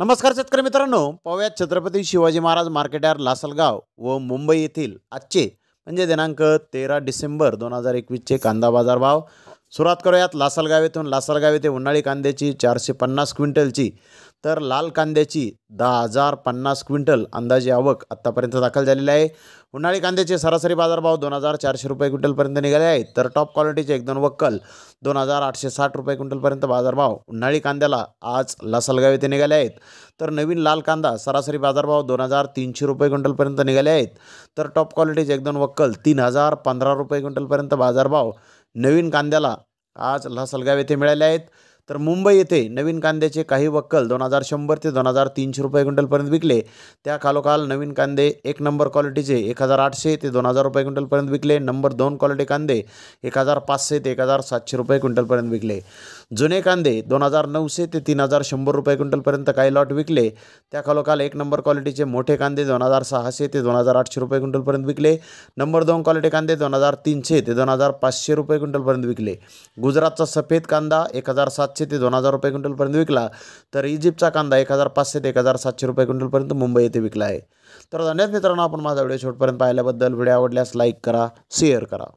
नमस्कार शेतकरी मित्रांनो पाहूयात छत्रपती शिवाजी महाराज मार्केटयार्ड लासलगाव व मुंबई येथील आजचे म्हणजे दिनांक तेरा डिसेंबर दोन हजार एकवीसचे कांदा बाजार भाव सुरुवात करूयात लासलगाव येथून लासलगाव येथे उन्हाळी कांद्याची चारशे पन्नास क्विंटलची तर लाल कांद्याची दहा हजार पन्नास क्विंटल अंदाजे आवक आत्तापर्यंत दाखल झालेली आहे उन्हाळी कांद्याचे सरासरी बाजारभाव दोन हजार चारशे रुपये क्विंटलपर्यंत निघाले आहेत तर टॉप क्वालिटीचे एक दोन वक्कल दोन हजार आठशे साठ रुपये क्विंटलपर्यंत बाजारभाव उन्हाळी कांद्याला आज लासलगाव येथे निघाले आहेत तर नवीन लाल कांदा सरासरी बाजारभाव दोन हजार तीनशे रुपये क्विंटलपर्यंत निघाले आहेत तर टॉप क्वालिटीचे एक दोन वक्कल तीन हजार पंधरा रुपये क्विंटलपर्यंत बाजारभाव नवीन कांद्याला आज लसलगाव येथे मिळाले आहेत तर मुंबई येथे नवीन कांद्याचे काही वक्कल दोन हजार शंभर ते दोन हजार तीनशे रुपये क्विंटलपर्यंत विकले त्या खालोखाल नवीन कांदे एक नंबर क्वालिटीचे एक हजार आठशे ते दोन हजार रुपये क्विंटलपर्यंत विकले नंबर दोन क्वालिटी कांदे एक हजार पाचशे ते एक हजार सातशे रुपये क्विंटलपर्यंत विकले जुने कांदे दोन हजार नऊशे ते तीन हजार शंभर रुपये क्विंटलपर्यंत काही लॉट विकले त्या खालोखाल एक नंबर क्वालिटीचे मोठे कांदे दोन हजार सहाशे ते दोन हजार आठशे रुपये क्विंटलपर्यंत विकले नंबर दोन क्वालिटी कांदे दोन हजार तीनशे ते दोन हजार पाचशे रुपये क्विंटलपर्यंत विकले गुजरातचा सफेद कांदा एक हजार सात पाचशे ते दोन हजार रुपये क्विंटलपर्यंत विकला तर इजिप्तचा कांदा एक हजार पाचशे ते एक हजार सातशे रुपये क्विंटलपर्यंत मुंबई येथे विकला आहे तर धन्यवाद मित्रांनो आपण माझा व्हिडिओ शेवटपर्यंत पाहिल्याबद्दल व्हिडिओ आवडल्यास लाईक करा शेअर करा